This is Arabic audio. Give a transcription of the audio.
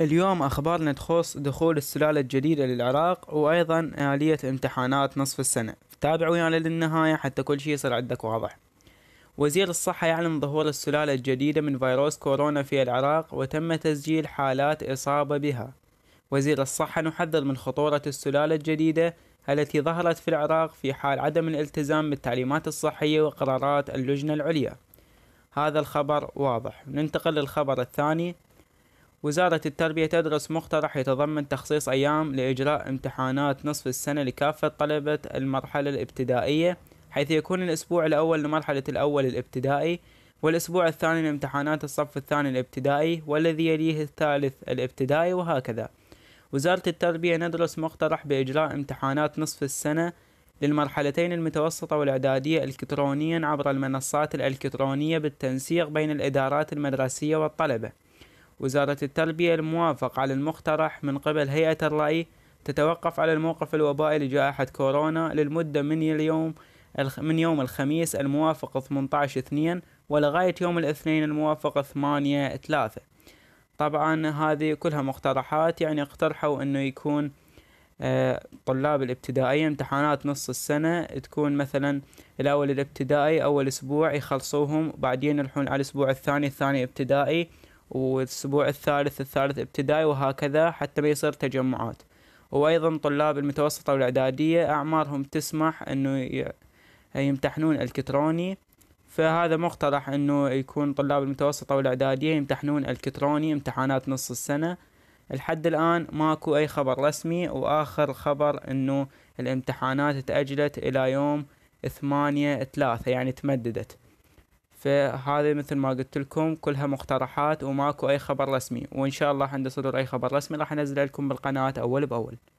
اليوم أخبارنا تخص دخول السلالة الجديدة للعراق وأيضا آلية امتحانات نصف السنة تابعوا ويانا يعني للنهاية حتى كل شيء يصير عندك واضح وزير الصحة يعلن ظهور السلالة الجديدة من فيروس كورونا في العراق وتم تسجيل حالات إصابة بها وزير الصحة نحذر من خطورة السلالة الجديدة التي ظهرت في العراق في حال عدم الالتزام بالتعليمات الصحية وقرارات اللجنة العليا هذا الخبر واضح ننتقل للخبر الثاني وزارة التربية تدرس مقترح يتضمن تخصيص أيام لإجراء امتحانات نصف السنة لكافة طلبة المرحلة الابتدائية حيث يكون الأسبوع الأول لمرحلة الأول الابتدائي والأسبوع الثاني لامتحانات الصف الثاني الابتدائي والذي يليه الثالث الابتدائي وهكذا وزارة التربية ندرس مقترح بإجراء امتحانات نصف السنة للمرحلتين المتوسطة والإعدادية إلكترونيا عبر المنصات الإلكترونية بالتنسيق بين الإدارات المدرسية والطلبة وزارة التربية الموافق على المقترح من قبل هيئة الرأي تتوقف على الموقف الوبائي لجائحة كورونا للمدة من اليوم من يوم الخميس الموافق 18 2 ولغاية يوم الاثنين الموافق 8 3 طبعا هذه كلها مقترحات يعني اقترحوا انه يكون آه، طلاب الابتدائية امتحانات نص السنة تكون مثلا الأول الابتدائي أول أسبوع يخلصوهم بعدين يروحون على الأسبوع الثاني الثاني ابتدائي والاسبوع الثالث الثالث ابتدائي وهكذا حتى ما يصير تجمعات وايضا طلاب المتوسطة والاعدادية اعمارهم تسمح انه يمتحنون الكتروني فهذا مقترح انه يكون طلاب المتوسطة والاعدادية يمتحنون الكتروني امتحانات نص السنة لحد الآن ماكو أي خبر رسمي وآخر خبر أنه الامتحانات تأجلت إلى يوم ثمانية ثلاثة يعني تمددت فهذه مثل ما قلت لكم كلها مقترحات وماكو اي خبر رسمي وان شاء الله عند صدور اي خبر رسمي راح انزله لكم بالقناة اول باول